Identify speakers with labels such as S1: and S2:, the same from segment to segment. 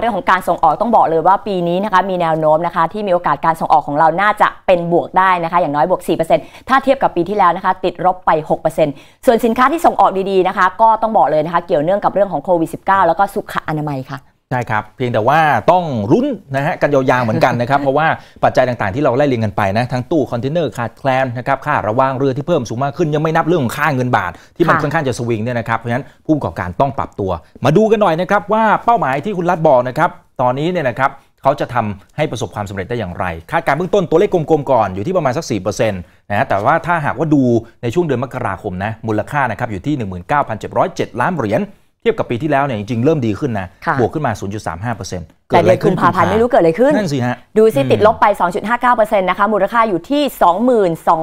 S1: เรื่องของการส่งออกต้องบอกเลยว่าปีนี้นะคะ มีแนวโน้มนะคะ ที่มีโอกาสการส่งออกของเราน่าจะเป็นบวกได้นะคะอย่างน้อยบวก 4%ถ้าเทียบกับปีที่แล้วนะคะติดลบไป 6%ส่วนสินค้าที่ส่งออกดีๆนะคะก็ต้องบอกเลยนะคะเกี่ยวเนื่องกับเรื่องของโควิด -19 แล้วก็สุขอนามัยค่ะ
S2: ใช่ครับ เพียงแต่ว่าต้องรุ้นนะฮะกันยาวๆเหมือนกันนะครับ เพราะว่าปัจจัยต่างๆที่เราไล่เรียงกันไปนะ ทั้งตู้คอนเทนเนอร์ขาดแคลนนะครับค่าระวางเรือที่เพิ่มสูงมากขึ้น ยังไม่นับเรื่องของค่าเงินบาทที่มันค่อนข้างจะสวิงเนี่ยนะครับ เพราะฉะนั้นผู้ประกอบการต้องปรับตัว มาดูกันหน่อยนะครับว่าเป้าหมายที่คุณรัฐบอกนะครับตอนนี้เนี่ยนะครับเขาจะทำให้ประสบความสำเร็จได้อย่างไรคาดการเบื้องต้นตัวเลขกลมๆก่อนอยู่ที่ประมาณสัก4%นะแต่ว่าถ้าหากว่าดูในช่วงเดือนมกราคมนะมูลค่านะครับอยู่ที่ 19,707ล้านเหรียญเทียบกับปีที่แล้วเนี่ยจริงๆเริ่มดีขึ้นนะ บวกขึ้นมา 0.35%แต่เดือนกุมภาพันธ์ไม่รู้เกิดอะไรขึ้นนั่นสิฮะดูสิติดลบ
S1: ไป 2.59%นะคะ มูลค่าอยู่ที่ 2 2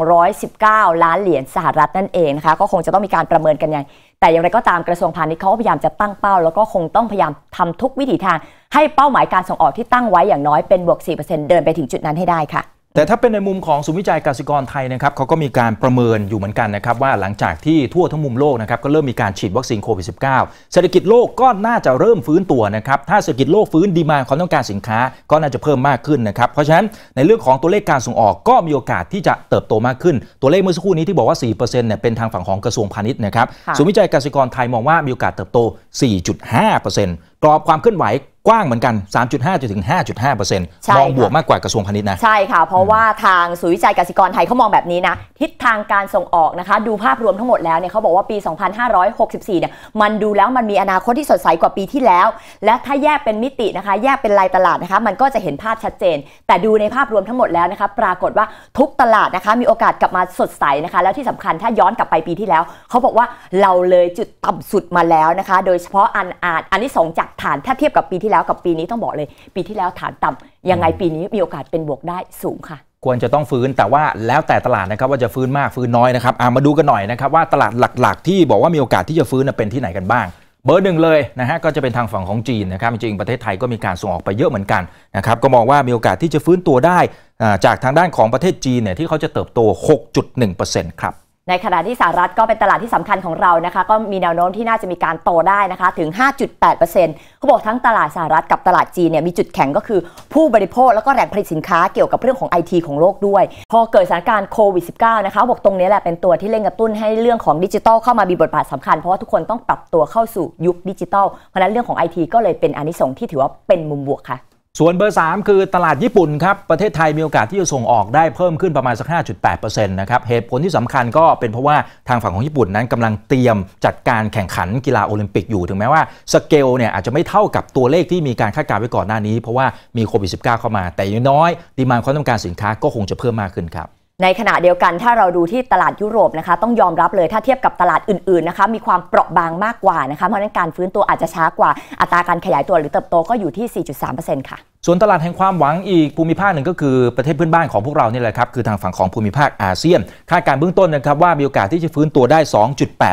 S1: 1 9 ล้านเหรียญสหรัฐนั่นเองนะคะ ก็คงจะต้องมีการประเมินกันยังแต่อย่างไรก็ตามกระทรวงพาณิชย์เขาพยายามจะตั้งเป้า แล้วก็คงต้องพยายามทำทุกวิถีทาง ให้เป้าหมายการส่งออกที่ตั้งไว้อย่างน้อยเป็นบวก 4%เดินไปถึงจุดนั้นให้ได้ค่ะ
S2: แต่ถ้าเป็นในมุมของศูนย์วิจัยกสิกรไทยนะครับเขาก็มีการประเมินอยู่เหมือนกันนะครับว่าหลังจากที่ทั่วทั้งมุมโลกนะครับก็เริ่มมีการฉีดวัคซีนโควิด -19 เศรษฐกิจโลกก็น่าจะเริ่มฟื้นตัวนะครับถ้าเศรษฐกิจโลกฟื้นดีมาความต้องการสินค้าก็น่าจะเพิ่มมากขึ้นนะครับเพราะฉะนั้นในเรื่องของตัวเลขการส่งออกก็มีโอกาสที่จะเติบโตมากขึ้น ตัวเลขเมื่อสักครู่นี้ที่บอกว่า 4%เนี่ยเป็นทางฝั่งของกระทรวงพาณิชย์นะครับศูนย์วิจัยกสิกรไทยมองว่ามีโอกาสเติบโต 4.5%กรอบความเคลื่อนไหวกว้างเหมือนกัน 3.5จนถึง 5.5 มองบวกมากกว่ากระทรวงพาณิชย์นะ
S1: ใช่ค่ะ เพราะว่าทางศูนย์วิจัยกสิกรไทยเขามองแบบนี้นะ ทิศทางการส่งออกนะคะ ดูภาพรวมทั้งหมดแล้วเนี่ยเขาบอกว่าปี 2564เนี่ย มันดูแล้วมันมีอนาคตที่สดใสกว่าปีที่แล้ว และถ้าแยกเป็นมิตินะคะ แยกเป็นรายตลาดนะคะ มันก็จะเห็นภาพชัดเจน แต่ดูในภาพรวมทั้งหมดแล้วนะคะ ปรากฏว่าทุกตลาดนะคะ มีโอกาสกลับมาสดใสนะคะ แล้วที่สำคัญถ้าย้อนกลับไปปีที่แล้ว เขาบอกว่าเราเลยจุดต่ำสุดมาแล้วนะคะ โดยเฉพาะอันอาจอันที่สองจากฐานถ้าเทียบกับปีที่แล้วกับปีนี้ต้องบอกเลย ปีที่แล้วฐานต่ำยังไงปีนี้มีโอกาสเป็นบวกได้สูงค่ะ
S2: ควรจะต้องฟื้นแต่ว่าแล้วแต่ตลาดนะครับว่าจะฟื้นมากฟื้นน้อยนะครับมาดูกันหน่อยนะครับว่าตลาดหลักๆ ที่บอกว่ามีโอกาสที่จะฟื้นเป็นที่ไหนกันบ้าง เบอร์หนึ่งเลยนะฮะก็จะเป็นทางฝั่งของจีนนะครับจริงประเทศไทยก็มีการส่งออกไปเยอะเหมือนกันนะครับก็มองว่ามีโอกาสที่จะฟื้นตัวได้จากทางด้านของประเทศจีนเนี่ยที่เขาจะเติบโต 6.1%ครับ
S1: ในขณะที่สหรัฐก็เป็นตลาดที่สำคัญของเรานะคะ ก็มีแนวโน้มที่น่าจะมีการโตได้นะคะ ถึง 5.8%เขาบอกทั้งตลาดสหรัฐกับตลาดจีนเนี่ย มีจุดแข็งก็คือ ผู้บริโภคแล้วก็แหล่งผลิตสินค้าเกี่ยวกับเรื่องของไอทีของโลกด้วยพอเกิดสถานการณ์โควิด -19 นะคะบอกตรงนี้แหละเป็นตัวที่เร่งกระตุ้นให้เรื่องของดิจิทัลเข้ามามีบทบาทสำคัญเพราะว่าทุกคนต้องปรับตัวเข้าสู่ยุคดิจิทัลเพราะนั้นเรื่องของไอทีก็เลยเป็นอนิสงส์ที่ถือว่าเป็นมุมบวกค่ะ
S2: ส่วนเบอร์ 3 คือ ตลาดญี่ปุ่นครับ ประเทศไทยมีโอกาสที่จะส่งออกได้เพิ่มขึ้นประมาณสัก 5.8%นะครับเหตุผลที่สำคัญก็เป็นเพราะว่าทางฝั่งของญี่ปุ่นนั้นกำลังเตรียมจัดการแข่งขันกีฬาโอลิมปิกอยู่ถึงแม้ว่า สเกลเนี่ยอาจจะไม่เท่ากับตัวเลขที่มีการคาดการณ์ไว้ก่อนหน้านี้เพราะว่ามีโควิด -19 เข้ามา แต่อย่างน้อยดีมานความต้องการสินค้าก็คงจะเพิ่มมากขึ้นครับ
S1: ในขณะเดียวกันถ้าเราดูที่ตลาดยุโรปนะคะต้องยอมรับเลยถ้าเทียบกับตลาดอื่นๆนะคะมีความเปราะบางมากกว่านะคะเพราะนั้นการฟื้นตัวอาจจะช้ากว่าอัตราการขยายตัวหรือเติบโตก็อยู่ที่ 4.3%ค่ะ
S2: ส่วนตลาดแห่งความหวังอีกภูมิภาคหนึ่งก็คือประเทศเพื่อนบ้านของพวกเรานี่แหละครับคือทางฝั่งของภูมิภาคอาเซียนคาดการเบื้องต้นนะครับว่ามีโอกาสที่จะฟื้นตัวได้ 2.8%เ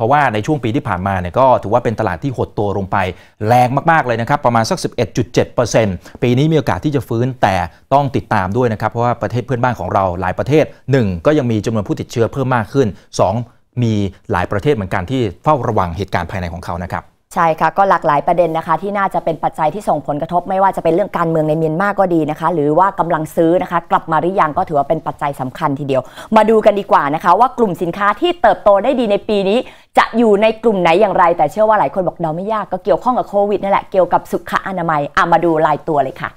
S2: เพราะว่าในช่วงปีที่ผ่านมาเนี่ยก็ถือว่าเป็นตลาดที่หดตัวลงไปแรงมากๆเลยนะครับ ประมาณสัก 11.7%ปีนี้มีโอกาสที่จะฟื้นแต่ต้องติดตามด้วยนะครับ เพราะว่าประเทศเพื่อนบ้านของเราหลายประเทศ 1 ก็ยังมีจำนวนผู้ติดเชื้อเพิ่มมากขึ้น 2 มีหลายประเทศเหมือนกันที่เฝ้าระวังเหตุการณ์ภายในของเขานะครับ
S1: ใช่ค่ะ ก็หลากหลายประเด็นนะคะที่น่าจะเป็นปัจจัยที่ส่งผลกระทบ ไม่ว่าจะเป็นเรื่องการเมืองในเมียนมาก็ดีนะคะ หรือว่ากำลังซื้อนะคะ กลับมาหรือยังก็ถือว่าเป็นปัจจัยสำคัญทีเดียวมาดูกันดีกว่านะคะ ว่ากลุ่มสินค้าที่เติบโตได้ดีในปีนี้จะอยู่ในกลุ่มไหนอย่างไร แต่เชื่อว่าหลายคนบอกเดาไม่ยากก็เกี่ยวข้องกับโควิดนั่นแหละเกี่ยวกับสุขอนามัยอ่ะมาดูรายตัวเลยค่ะ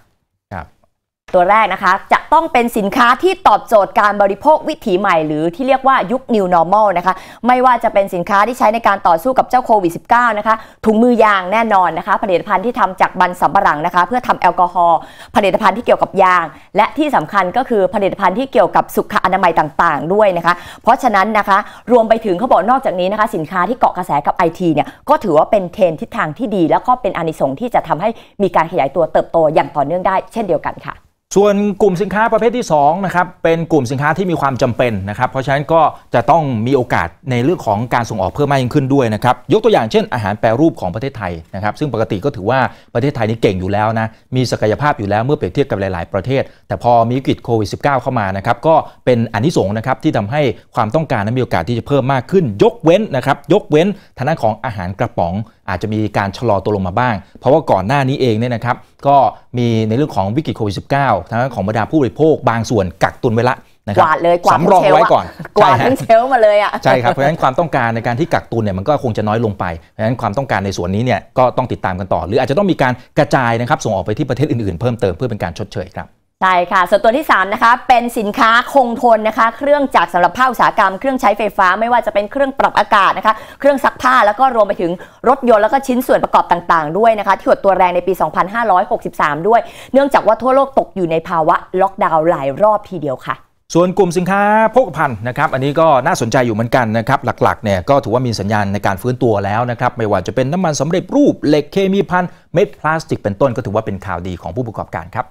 S1: ตัวแรกนะคะจะต้องเป็นสินค้าที่ตอบโจทย์การบริโภควิถีใหม่ หรือที่เรียกว่ายุค New Normal นะคะไม่ว่าจะเป็นสินค้าที่ใช้ในการต่อสู้กับเจ้าโควิด -19 นะคะถุงมือยางแน่นอนนะคะ ผลิตภัณฑ์ที่ทำจากบันสำปะหลังนะคะเพื่อทำแอลกอฮอล์ผลิตภัณฑ์ที่เกี่ยวกับยาง และที่สำคัญก็คือผลิตภัณฑ์ที่เกี่ยวกับสุขอนามัยต่างๆด้วยนะคะเพราะฉะนั้นนะคะรวมไปถึงเขาบอกนอกจากนี้นะคะ สินค้าที่เกาะกระแสกับไอทีเนี่ยก็ถือว่าเป็นเทรนทิศทางที่ดี แล้วก็เป็นอนิสงส์ที่จะทำให้มีการขยายตัวเติบโตอย่างต่อเนื่องได้เช่นเดียวกันค่ะ
S2: ส่วนกลุ่มสินค้าประเภทที่2นะครับเป็นกลุ่มสินค้าที่มีความจำเป็นนะครับเพราะฉะนั้นก็จะต้องมีโอกาสในเรื่องของการส่งออกเพิ่มมากยิ่งขึ้นด้วยนะครับยกตัวอย่างเช่น อาหารแปรรูปของประเทศไทยนะครับซึ่งปกติก็ถือว่าประเทศไทยนี่เก่งอยู่แล้วนะมีศักยภาพอยู่แล้วเมื่อเปรียบเทียบกับหลายๆประเทศแต่พอมีวิกฤตโควิด -19 เข้ามานะครับก็เป็นอันที่สงนะครับที่ทำให้ความต้องการนั้นมีโอกาสที่จะเพิ่มมากขึ้น ยกเว้นนะครับยกเว้นทางด้านของอาหารกระป๋องอาจจะมีการชะลอตัวลงมาบ้าง เพราะว่าก่อนหน้านี้เองเนี่ยนะครับก็มีในเรื่องของวิกฤตโควิดสิบ้าทางของบรรดาผู้บริโภคบางส่วนกักตุนไว้ละครับกวาดเลยกวาดสำรองไว้ก่อนกวาดทั้งเช
S1: ลมาเลยอ่ะใช่ครับเพราะฉะนั้น
S2: ความต้องการในการที่กักตุนเนี่ยมันก็คงจะน้อยลงไปเพราะฉะนั้นความต้องการในส่วนนี้เนี่ยก็ต้องติดตามกันต่อ หรืออาจจะต้องมีการกระจายนะครับส่งออกไปที่ประเทศอื่นๆเพิ่มเติมเพื่อเป็นการชดเชยครับ
S1: ใช่ค่ะ ส่วนตัวที่3นะคะเป็นสินค้าคงทนนะคะ เครื่องจักรสาหรับภาคอุตสาหกรรม เครื่องใช้ไฟฟ้าไม่ว่าจะเป็นเครื่องปรับอากาศนะคะ เครื่องซักผ้าแล้วก็รวมไปถึงรถยนต์แล้วก็ชิ้นส่วนประกอบต่างๆ ด้วยนะคะที่หดตัวแรงในปี 2563 ด้วย เนื่องจากว่าทั่วโลกตกอยู่ในภาวะล็อกดาวน์หลายรอบทีเดียวค่ะ
S2: ส่วนกลุ่มสินค้าโภคภัณฑ์นะครับอันนี้ก็น่าสนใจอยู่เหมือนกันนะครับหลักๆเนี่ยก็ถือว่ามีสัญญาณในการฟื้นตัวแล้วนะครับไม่ว่าจะเป็นน้ำมันสำเร็จรูปเหล็กเคมีพันเม็ดพลาสติก เป็นต้นก็ถือว่าเป็นข่าวดีของผู้ประกอบการครับ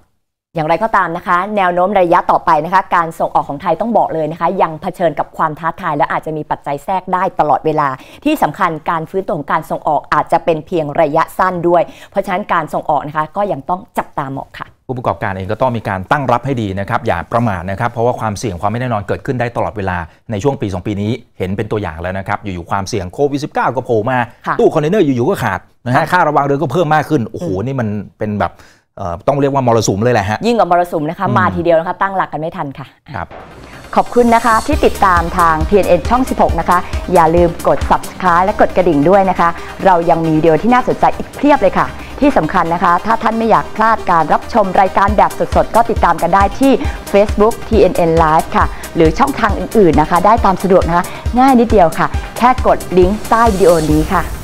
S1: อย่างไรก็ตามนะคะ แนวโน้มระยะต่อไปนะคะ การส่งออกของไทยต้องบอกเลยนะคะ ยังเผชิญกับความท้าทายและอาจจะมีปัจจัยแทรกได้ตลอดเวลา ที่สำคัญการฟื้นตัวของการส่งออกอาจจะเป็นเพียงระยะสั้นด้วย เพราะฉะนั้นการส่งออกนะคะก็ยังต้องจับตามองค่ะ
S2: ผู้ประกอบการเองก็ต้องมีการตั้งรับให้ดีนะครับอย่าประมาทนะครับเพราะว่าความเสี่ยงความไม่แน่นอนเกิดขึ้นได้ตลอดเวลาในช่วงปี 2 ปีนี้เห็นเป็นตัวอย่างแล้วนะครับอยู่ๆความเสี่ยงโควิด -19 ก็โผล่มาตู้คอนเทนเนอร์อยู่ๆก็ขาดนะฮะค่าระวังเรือก็เพิ่มมากขึ้นโอ้โหนี่มันเป็นแบบต้องเรียกว่ามรสุมเลยแหละฮะ
S1: ยิ่งกว่ามรสุมนะคะมาทีเดียวนะคะตั้งหลักกันไม่ทันค่ะครับขอบคุณนะคะที่ติดตามทาง t n n ช่อง 16 นะคะ อย่าลืมกด subscribe และกดกระดิ่งด้วยนะคะ เรายังมีวิดีโอที่น่าสนใจอีกเพียบเลยค่ะ ที่สำคัญนะคะ ถ้าท่านไม่อยากพลาดการรับชมรายการแบบสดๆ ก็ติดตามกันได้ที่ Facebook TNN Live ค่ะ หรือช่องทางอื่น ๆนะคะ ได้ตามสะดวกนะคะ ง่ายนิดเดียวค่ะ แค่กดลิงก์ใต้วิดีโอนี้ค่ะ